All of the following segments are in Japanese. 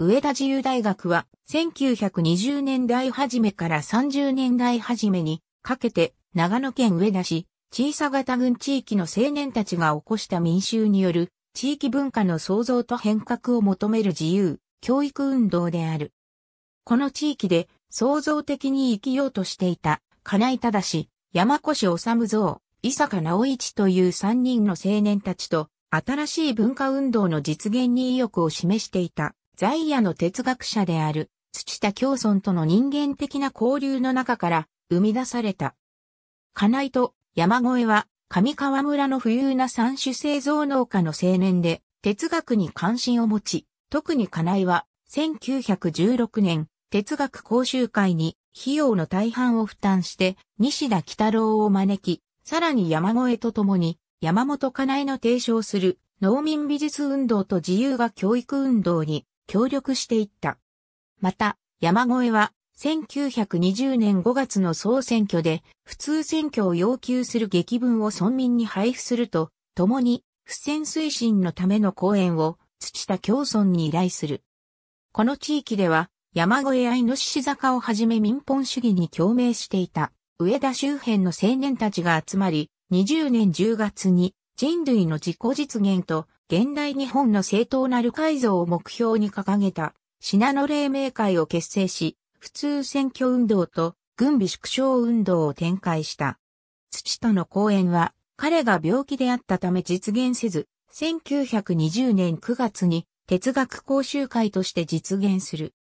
上田自由大学は1920年代初めから30年代初めにかけて長野県上田市、小さ型郡地域の青年たちが起こした民衆による地域文化の創造と変革を求める自由、教育運動である。この地域で創造的に生きようとしていた金井忠、山越治蔵、伊坂直一という3人の青年たちと新しい文化運動の実現に意欲を示していた在野の哲学者である土田京村との人間的な交流の中から生み出された。金井と山越は上川村の富裕な三種製造農家の青年で哲学に関心を持ち、特に金井は1916年哲学講習会に費用の大半を負担して西田北郎を招き、さらに山越と共に山本金井の提唱する農民美術運動と自由が教育運動に協力していった。また、山越は、1920年5月の総選挙で、普通選挙を要求する劇文を村民に配布すると、共に、不戦推進のための講演を、土田共村に依頼する。この地域では、山越や猪坂をはじめ民本主義に共鳴していた、上田周辺の青年たちが集まり、20年10月に人類の自己実現と現代日本の正当なる改造を目標に掲げた、品の黎明会を結成し、普通選挙運動と軍備縮小運動を展開した。土との講演は、彼が病気であったため実現せず、1920年9月に哲学講習会として実現する。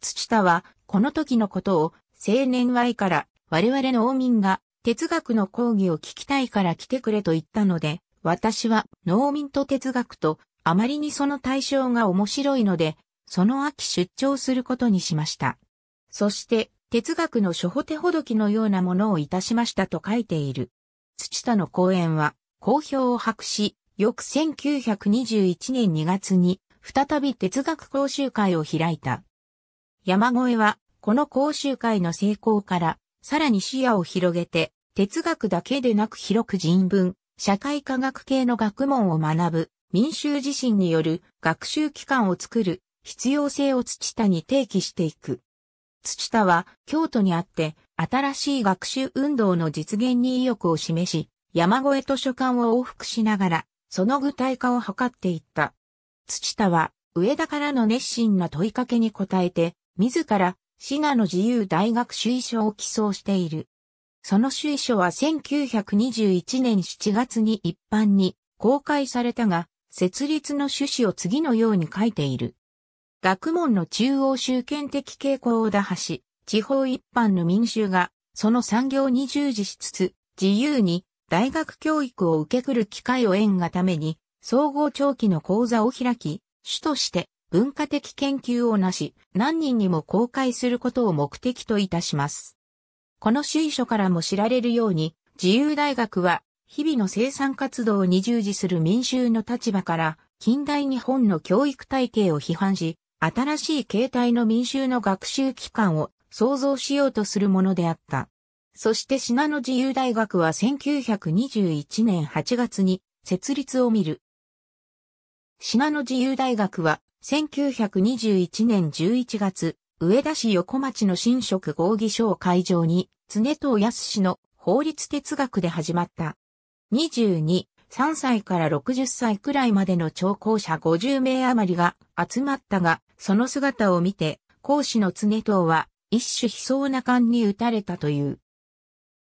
土田は、この時のことを、青年 Y から、我々の農民が、哲学の講義を聞きたいから来てくれと言ったので、私は農民と哲学とあまりにその対象が面白いので、その秋出張することにしました。そして哲学の初歩手ほどきのようなものをいたしましたと書いている。土田の講演は好評を博し、翌1921年2月に再び哲学講習会を開いた。山越はこの講習会の成功からさらに視野を広げて哲学だけでなく広く人文、社会科学系の学問を学ぶ、民衆自身による学習機関を作る必要性を土田に提起していく。土田は京都にあって新しい学習運動の実現に意欲を示し、山越図書館を往復しながら、その具体化を図っていった。土田は上田からの熱心な問いかけに答えて、自ら、滋賀の自由大学主意書を寄贈している。その主意書は1921年7月に一般に公開されたが、設立の趣旨を次のように書いている。学問の中央集権的傾向を打破し、地方一般の民衆がその産業に従事しつつ、自由に大学教育を受けくる機会を縁がために、総合長期の講座を開き、主として文化的研究をなし、何人にも公開することを目的といたします。この首位書からも知られるように、自由大学は、日々の生産活動に従事する民衆の立場から、近代日本の教育体系を批判し、新しい形態の民衆の学習機関を創造しようとするものであった。そして品野自由大学は1921年8月に設立を見る。品野自由大学は1921年11月、上田市横町の新職合議所を会場に、常藤康氏の法律哲学で始まった。22、3歳から60歳くらいまでの聴講者50名余りが集まったが、その姿を見て、講師の常藤は一種悲壮な感に打たれたという。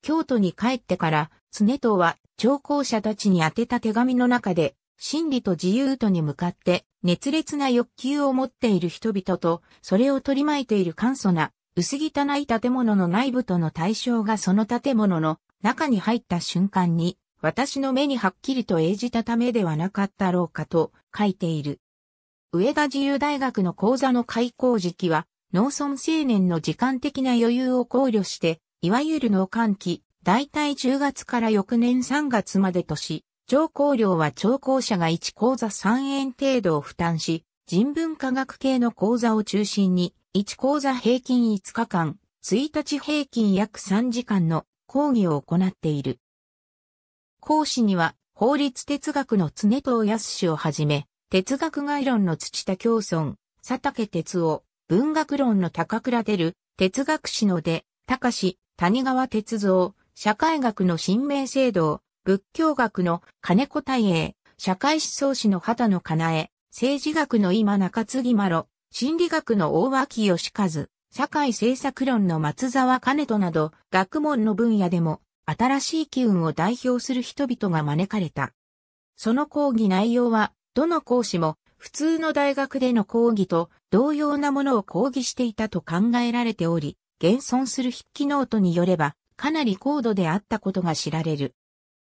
京都に帰ってから、常藤は聴講者たちに宛てた手紙の中で、真理と自由とに向かって熱烈な欲求を持っている人々と、それを取り巻いている簡素な、薄汚い建物の内部との対象がその建物の中に入った瞬間に、私の目にはっきりと映じたためではなかったろうかと書いている。上田自由大学の講座の開講時期は、農村青年の時間的な余裕を考慮して、いわゆる農寒期、大体10月から翌年3月までとし、上工料は調講者が1講座3円程度を負担し、人文科学系の講座を中心に、1講座平均5日間、1日平均約3時間の講義を行っている。講師には、法律哲学の常藤康をはじめ、哲学概論の土田京村、佐竹哲夫、文学論の高倉出る、哲学史の出、高志、谷川哲造、社会学の新名制度、仏教学の金子大英、社会思想史の畑野かなえ、政治学の今中継ぎまろ、心理学の大脇義和、社会政策論の松沢兼人など、学問の分野でも、新しい機運を代表する人々が招かれた。その講義内容は、どの講師も、普通の大学での講義と同様なものを講義していたと考えられており、現存する筆記ノートによれば、かなり高度であったことが知られる。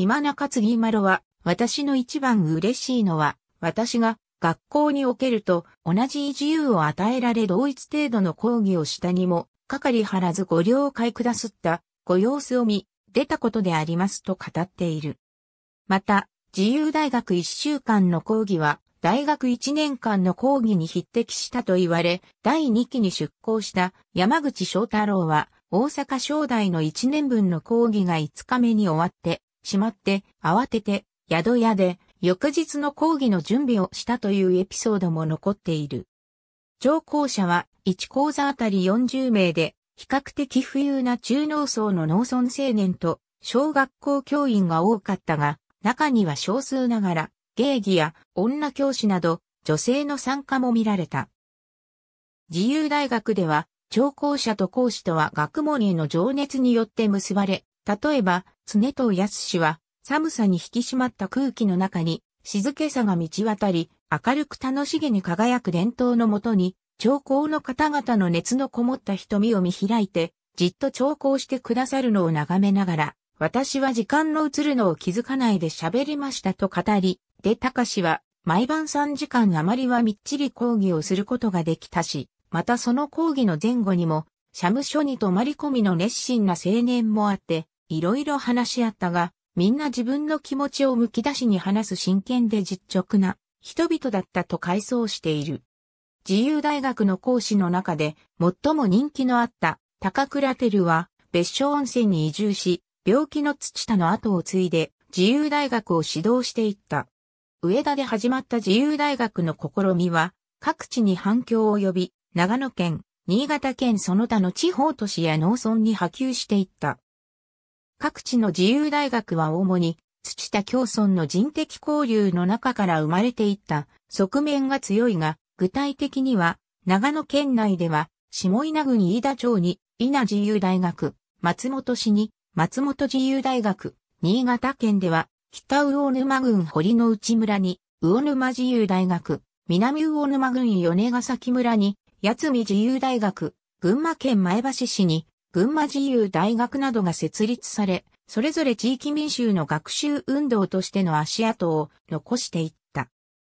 今中継ぎ丸は、私の一番嬉しいのは、私が学校におけると同じ自由を与えられ同一程度の講義をしたにも、かかりはらずご了解くだすったご様子を見、出たことでありますと語っている。また、自由大学1週間の講義は、大学1年間の講義に匹敵したと言われ、第2期に出向した山口翔太郎は、大阪商大の1年分の講義が5日目に終わって、しまって、慌てて、宿屋で、翌日の講義の準備をしたというエピソードも残っている。上校者は1講座あたり40名で、比較的富裕な中農層の農村青年と小学校教員が多かったが、中には少数ながら、芸妓や女教師など女性の参加も見られた。自由大学では、聴講者と講師とは学問への情熱によって結ばれ、例えば、常藤康氏は、寒さに引き締まった空気の中に、静けさが満ち渡り、明るく楽しげに輝く伝統のもとに、長考の方々の熱のこもった瞳を見開いて、じっと長考してくださるのを眺めながら、私は時間の移るのを気づかないで喋りましたと語り、で、隆氏は、毎晩3時間余りはみっちり講義をすることができたし、またその講義の前後にも、社務所に泊まり込みの熱心な青年もあって、いろいろ話し合ったが、みんな自分の気持ちをむき出しに話す真剣で実直な人々だったと回想している。自由大学の講師の中で最も人気のあった高倉テルは別所温泉に移住し、病気の土田の後を継いで自由大学を指導していった。上田で始まった自由大学の試みは各地に反響を呼び、長野県、新潟県その他の地方都市や農村に波及していった。各地の自由大学は主に、土田共存の人的交流の中から生まれていった側面が強いが、具体的には、長野県内では、下稲郡飯田町に、稲自由大学、松本市に、松本自由大学、新潟県では、北魚沼郡堀の内村に、魚沼自由大学、南魚沼郡米ヶ崎村に、八海自由大学、群馬県前橋市に、群馬自由大学などが設立され、それぞれ地域民衆の学習運動としての足跡を残していった。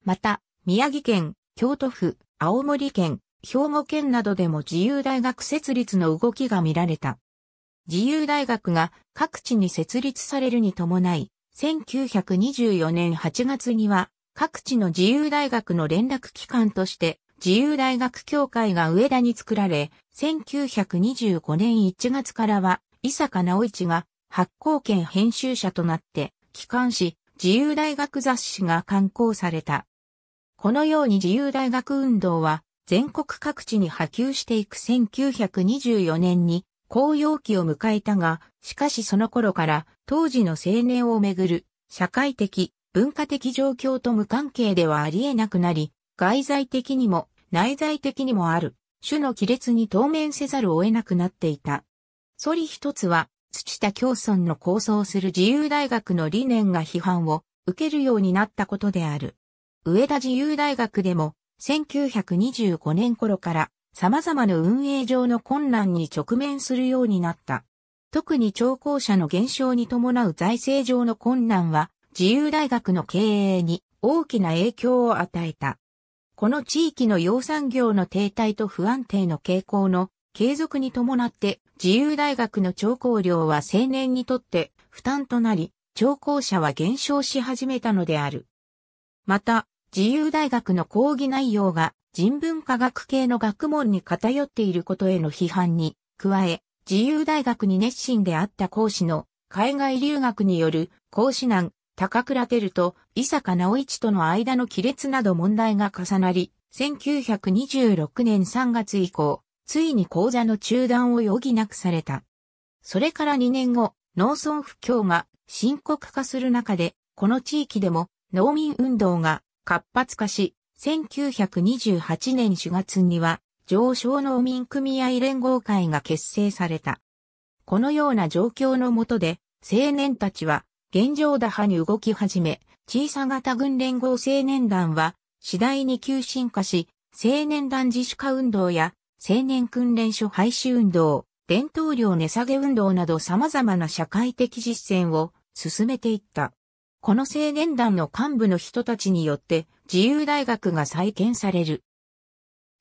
また、宮城県、京都府、青森県、兵庫県などでも自由大学設立の動きが見られた。自由大学が各地に設立されるに伴い、1924年8月には各地の自由大学の連絡機関として自由大学協会が上田に作られ、1925年1月からは、伊坂直一が発行権編集者となって、帰還し、自由大学雑誌が刊行された。このように自由大学運動は、全国各地に波及していく1924年に、紅葉期を迎えたが、しかしその頃から当時の青年をめぐる社会的、文化的状況と無関係ではありえなくなり、外在的にも内在的にもある、種の亀裂に当面せざるを得なくなっていた。ソリ一つは、土田京村の構想する自由大学の理念が批判を受けるようになったことである。上田自由大学でも、1925年頃から様々な運営上の困難に直面するようになった。特に聴講者の減少に伴う財政上の困難は、自由大学の経営に大きな影響を与えた。この地域の養蚕業の停滞と不安定の傾向の継続に伴って自由大学の調校料は青年にとって負担となり、調校者は減少し始めたのである。また、自由大学の講義内容が人文科学系の学問に偏っていることへの批判に加え、自由大学に熱心であった講師の海外留学による講師難、高倉照と伊坂直一との間の亀裂など問題が重なり、1926年3月以降、ついに講座の中断を余儀なくされた。それから2年後、農村不況が深刻化する中で、この地域でも農民運動が活発化し、1928年4月には上昇農民組合連合会が結成された。このような状況のもとで、青年たちは現状打破に動き始め、小さ型軍連合青年団は次第に急進化し、青年団自主化運動や青年訓練所廃止運動、伝統量値下げ運動など様々な社会的実践を進めていった。この青年団の幹部の人たちによって自由大学が再建される。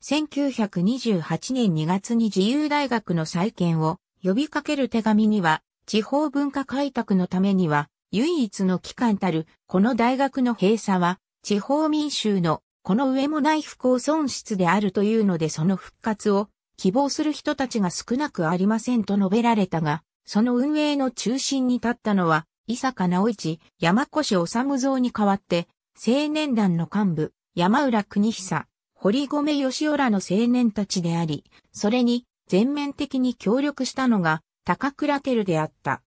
1928年2月に自由大学の再建を呼びかける手紙には、地方文化開拓のためには、唯一の機関たる、この大学の閉鎖は、地方民衆の、この上もない不幸損失であるというのでその復活を、希望する人たちが少なくありませんと述べられたが、その運営の中心に立ったのは、伊坂直一、山越治蔵に代わって、青年団の幹部、山浦国久、堀米義雄らの青年たちであり、それに全面的に協力したのが高倉照であった。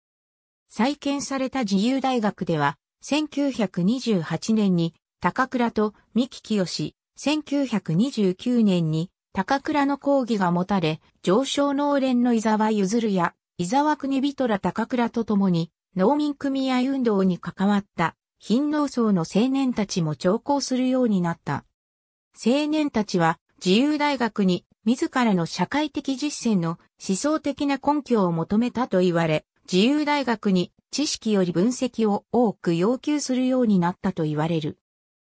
再建された自由大学では、1928年に高倉と三木清、1929年に高倉の講義が持たれ、上昇農連の伊沢譲や、伊沢国人ら高倉と共に、農民組合運動に関わった、貧農層の青年たちも聴講するようになった。青年たちは、自由大学に自らの社会的実践の思想的な根拠を求めたと言われ、自由大学に知識より分析を多く要求するようになったと言われる。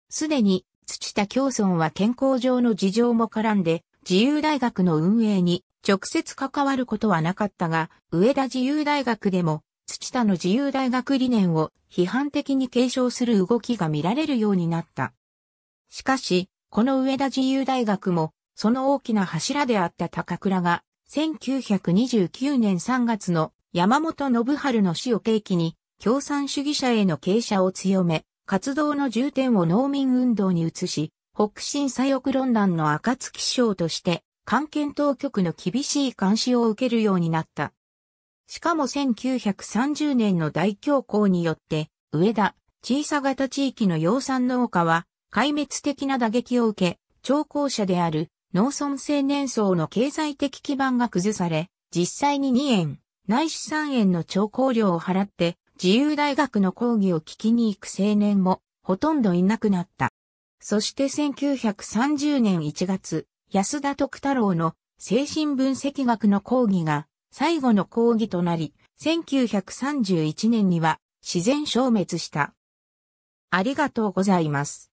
すでに土田教村は健康上の事情も絡んで、自由大学の運営に直接関わることはなかったが、上田自由大学でも土田の自由大学理念を批判的に継承する動きが見られるようになった。しかし、この上田自由大学も、その大きな柱であった高倉が、1929年3月の山本信春の死を契機に、共産主義者への傾斜を強め、活動の重点を農民運動に移し、北進左翼論壇の暁賞として、関係当局の厳しい監視を受けるようになった。しかも1930年の大恐慌によって、上田、小さ型地域の養蚕農家は、壊滅的な打撃を受け、長講者である農村青年層の経済的基盤が崩され、実際に2円、内資産円の調校料を払って自由大学の講義を聞きに行く青年もほとんどいなくなった。そして1930年1月、安田徳太郎の精神分析学の講義が最後の講義となり、1931年には自然消滅した。ありがとうございます。